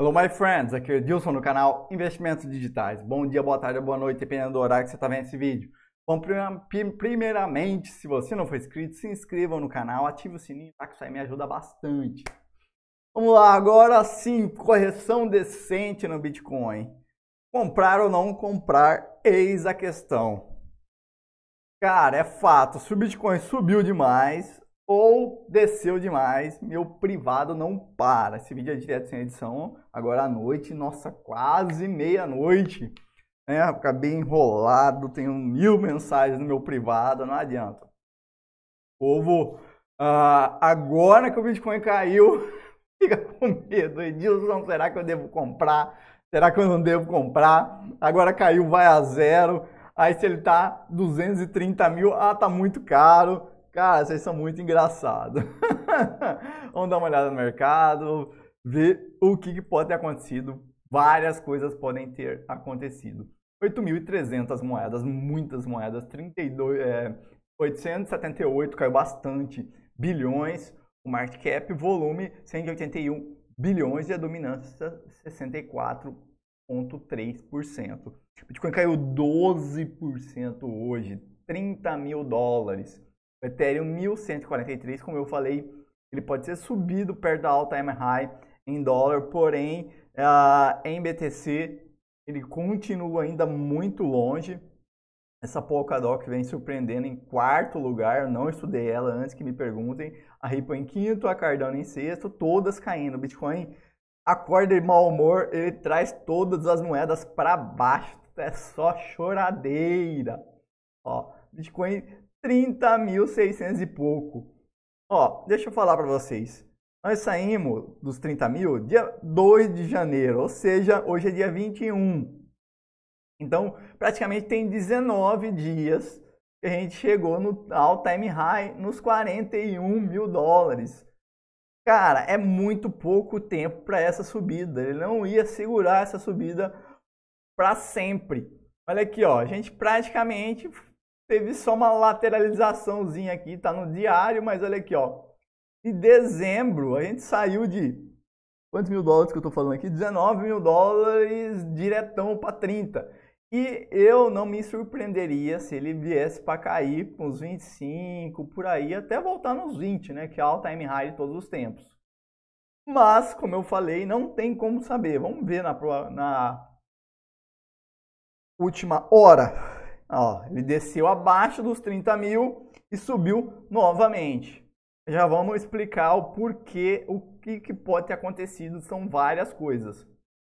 Hello, my friends! Aqui é o Edilson do canal Investimentos Digitais. Bom dia, boa tarde, boa noite, dependendo do horário que você está vendo esse vídeo. Bom, primeiramente, se você não for inscrito, se inscreva no canal, ative o sininho, tá? Que isso aí me ajuda bastante. Vamos lá, agora sim, correção decente no Bitcoin. Comprar ou não comprar, eis a questão. Cara, é fato, se o Bitcoin subiu demais, ou desceu demais, meu privado não para. Esse vídeo é direto sem edição, agora à noite, nossa, quase meia-noite. É, né? acabei enrolado, tenho mil mensagens no meu privado, não adianta. Povo, ah, agora que o Bitcoin caiu, fica com medo. Edilson, será que eu devo comprar? Será que eu não devo comprar? Agora caiu, vai a zero. Aí se ele tá 230 mil, ah, tá muito caro. Cara, vocês são muito engraçados. Vamos dar uma olhada no mercado, ver o que pode ter acontecido. Várias coisas podem ter acontecido. 8.300 moedas, muitas moedas, 32, é, 878 caiu bastante, bilhões, o market cap, volume 181 bilhões e a dominância 64,3%. Bitcoin caiu 12% hoje, 30 mil dólares. O Ethereum 1143, como eu falei, ele pode ser subido perto da all-time high em dólar, porém uh, em BTC ele continua ainda muito longe. Essa Polkadot vem surpreendendo em quarto lugar, eu não estudei ela antes que me perguntem. A Ripple em quinto, a Cardano em sexto, todas caindo. O Bitcoin acorda de mau humor, ele traz todas as moedas para baixo. É só choradeira. Ó, Bitcoin 30.600 e pouco. Ó, deixa eu falar para vocês. Nós saímos dos 30 mil dia 2 de janeiro, ou seja, hoje é dia 21. Então, praticamente tem 19 dias que a gente chegou no all time high, nos 41 mil dólares. Cara, é muito pouco tempo para essa subida. Ele não ia segurar essa subida para sempre. Olha aqui, ó, a gente praticamente Teve só uma lateralizaçãozinha aqui, tá no diário, mas olha aqui, ó. De dezembro, a gente saiu de quantos mil dólares que eu tô falando aqui? 19 mil dólares diretão para 30. E eu não me surpreenderia se ele viesse para cair com uns 25, por aí, até voltar nos 20, né? Que é o time high de todos os tempos. Mas, como eu falei, não tem como saber. Vamos ver na, na última hora. Ó, ele desceu abaixo dos 30 mil e subiu novamente. Já vamos explicar o porquê, o que, que pode ter acontecido, são várias coisas.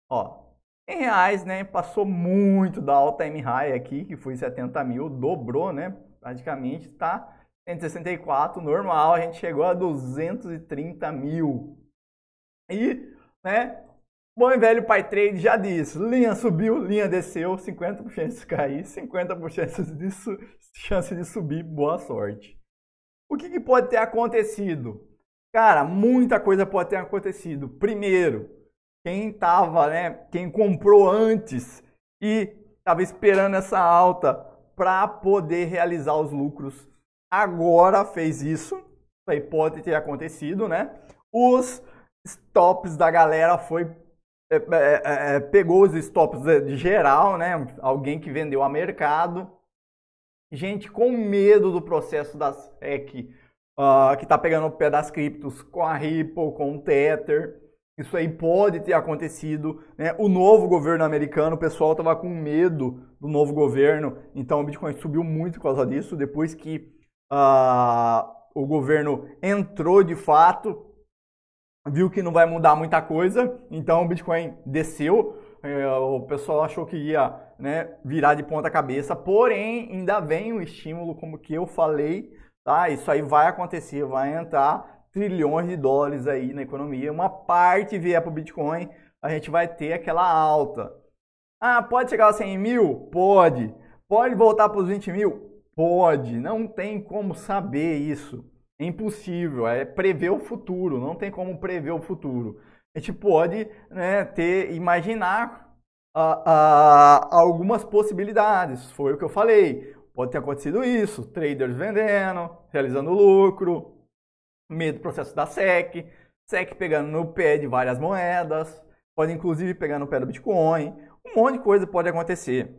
Ó, em reais, né, passou muito da alta time high aqui, que foi 70 mil, dobrou, né, praticamente tá? 164 normal, a gente chegou a 230 mil. E, né, Bom e velho pai trade já diz, linha subiu, linha desceu, 50% de cair, 50% de chance de subir, boa sorte. O que, que pode ter acontecido? Cara, muita coisa pode ter acontecido. Primeiro, quem tava, né, quem comprou antes e estava esperando essa alta para poder realizar os lucros, agora fez isso. Isso aí pode ter acontecido, né? Os stops da galera foi é é, é, é, pegou os stops de geral, né? Alguém que vendeu a mercado. Gente com medo do processo da SEC, uh, ah, que tá pegando o pé das criptos com a Ripple, com o Tether. Isso aí pode ter acontecido. Né? O novo governo americano, o pessoal estava com medo do novo governo, então o Bitcoin subiu muito por causa disso. Depois que uh, o governo entrou de fato, viu que não vai mudar muita coisa, então o Bitcoin desceu, é, o pessoal achou que ia né, virar de ponta cabeça, porém ainda vem o estímulo, como que eu falei, tá? Isso aí vai acontecer, vai entrar trilhões de dólares aí na economia, uma parte vier para o Bitcoin, a gente vai ter aquela alta. Ah, pode chegar a 100 mil? Pode. Pode voltar para os 20 mil? Pode. Não tem como saber isso. É impossível, é prever o futuro, não tem como prever o futuro. A gente pode né, ter, imaginar algumas possibilidades. Foi o que eu falei. Pode ter acontecido isso: traders vendendo, realizando lucro, medo do processo da SEC, SEC pegando no pé de várias moedas, pode inclusive pegar no pé do Bitcoin. Um monte de coisa pode acontecer.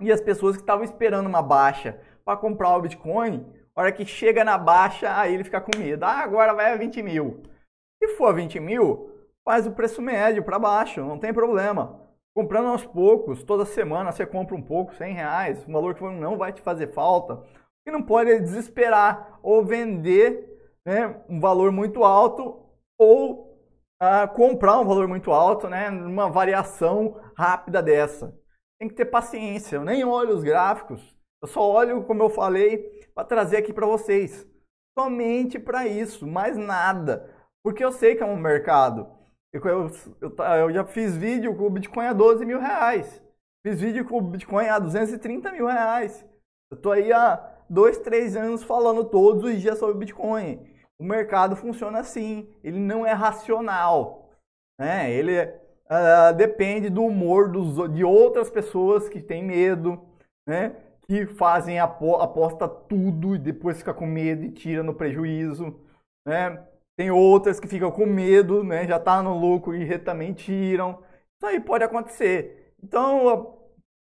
E as pessoas que estavam esperando uma baixa para comprar o Bitcoin a hora que chega na baixa, aí ele fica com medo. Ah, agora vai a 20 mil. Se for a 20 mil, faz o preço médio para baixo, não tem problema. Comprando aos poucos, toda semana você compra um pouco, 100 reais, um valor que não vai te fazer falta. E não pode desesperar ou vender né, um valor muito alto ou ah, comprar um valor muito alto, né, numa variação rápida dessa. Tem que ter paciência. Eu nem olho os gráficos, eu só olho, como eu falei, para trazer aqui para vocês. Somente para isso, mais nada. Porque eu sei que é um mercado. Eu, eu, eu, já fiz vídeo com o Bitcoin a 12 mil reais. Fiz vídeo com o Bitcoin a 230 mil reais. Eu tô aí há dois, três anos falando todos os dias sobre Bitcoin. O mercado funciona assim. Ele não é racional. Né? Ele uh, depende do humor dos, de outras pessoas que têm medo. Né? que fazem aposta tudo e depois fica com medo e tira no prejuízo, né? Tem outras que ficam com medo, né? Já tá no lucro e também tiram. Isso aí pode acontecer. Então, a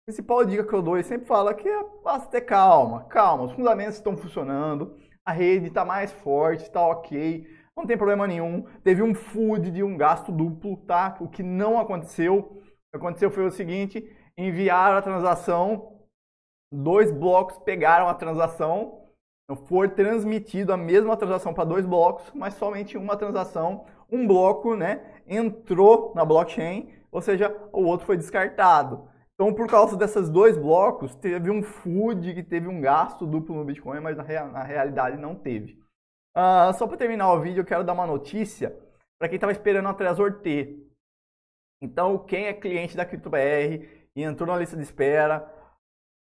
principal dica que eu dou, eu sempre falo que é basta ter calma, calma. Os fundamentos estão funcionando, a rede está mais forte, está ok, não tem problema nenhum. Teve um food de um gasto duplo, tá? O que não aconteceu. O que aconteceu foi o seguinte: enviaram a transação dois blocos pegaram a transação, foi transmitido a mesma transação para dois blocos, mas somente uma transação, um bloco, né, entrou na blockchain, ou seja, o outro foi descartado. Então, por causa desses dois blocos, teve um food que teve um gasto duplo no Bitcoin, mas na, na realidade não teve. Uh, só para terminar o vídeo, eu quero dar uma notícia para quem estava esperando a Trezor T. Então, quem é cliente da CryptoBR e entrou na lista de espera,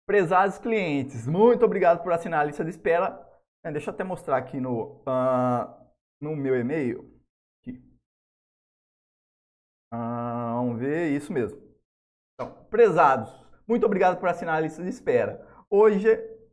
Prezados clientes, muito obrigado por assinar a lista de espera. É, deixa eu até mostrar aqui no, uh, no meu e-mail. Ah, vamos ver, isso mesmo. Então, prezados, muito obrigado por assinar a lista de espera. Hoje,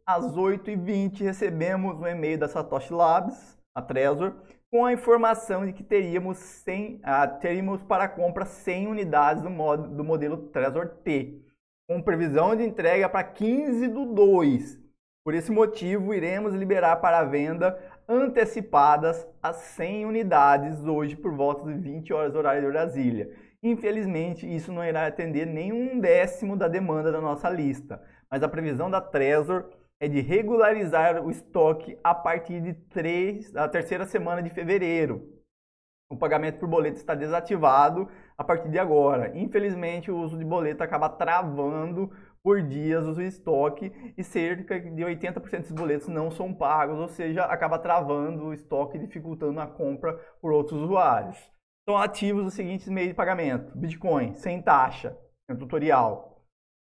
às 8h20, recebemos um e-mail da Satoshi Labs, a Trezor, com a informação de que teríamos, 100, ah, teríamos para compra 100 unidades do, do modelo Trezor T com previsão de entrega para 15 do 2. Por esse motivo, iremos liberar para venda antecipadas as 100 unidades hoje por volta de 20 horas horário de Brasília. Infelizmente, isso não irá atender nenhum décimo da demanda da nossa lista, mas a previsão da Trezor é de regularizar o estoque a partir de três, da terceira semana de fevereiro. O pagamento por boleto está desativado a partir de agora. Infelizmente, o uso de boleto acaba travando por dias o estoque e cerca de 80% dos boletos não são pagos, ou seja, acaba travando o estoque e dificultando a compra por outros usuários. São ativos os seguintes meios de pagamento: Bitcoin, sem taxa, é um tutorial.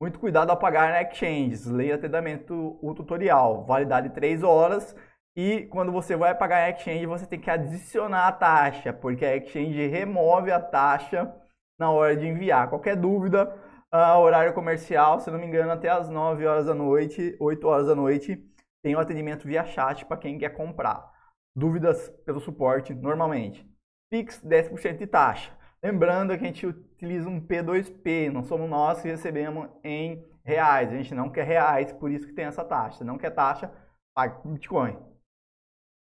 Muito cuidado ao pagar na exchanges, leia atentamente o tutorial, validade 3 horas e quando você vai pagar em exchange, você tem que adicionar a taxa, porque a exchange remove a taxa na hora de enviar. Qualquer dúvida, uh, horário comercial, se não me engano, até as 9 horas da noite, 8 horas da noite, tem o atendimento via chat para quem quer comprar. Dúvidas pelo suporte, normalmente. Pix, 10% de taxa. Lembrando que a gente utiliza um P2P, não somos nós que recebemos em reais. A gente não quer reais, por isso que tem essa taxa. Não quer taxa, pague Bitcoin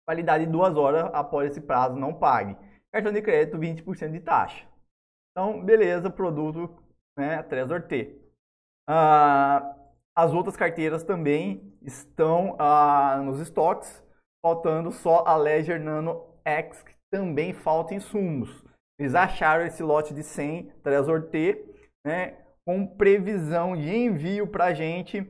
validade de duas horas após esse prazo, não pague. Cartão de crédito, 20% de taxa. Então, beleza, produto né, Trezor T. Ah, as outras carteiras também estão ah, nos estoques, faltando só a Ledger Nano X, que também falta insumos. Eles acharam esse lote de 100 Trezor T, né, com previsão de envio para a gente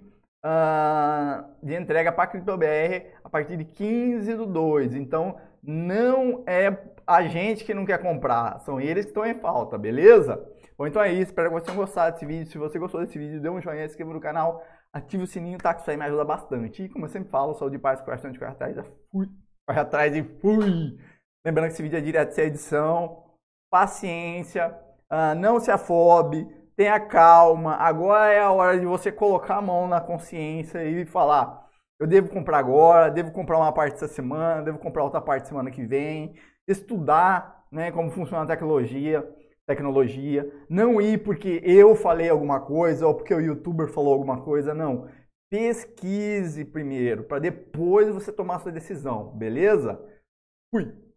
uh, de entrega para a CryptoBR a partir de 15 do 2. Então, não é a gente que não quer comprar, são eles que estão em falta, beleza? Bom, então é isso. Espero que vocês tenham gostado desse vídeo. Se você gostou desse vídeo, dê um joinha, se inscreva no canal, ative o sininho, tá? Que isso aí me ajuda bastante. E como eu sempre falo, saúde de paz, coração de correr atrás, fui. Corre atrás e fui! Lembrando que esse vídeo é direto sem edição. Paciência. Uh, não se afobe tenha calma. Agora é a hora de você colocar a mão na consciência e falar: eu devo comprar agora, devo comprar uma parte essa semana, devo comprar outra parte semana que vem. Estudar né, como funciona a tecnologia, tecnologia. Não ir porque eu falei alguma coisa ou porque o youtuber falou alguma coisa, não. Pesquise primeiro, para depois você tomar sua decisão, beleza? Fui!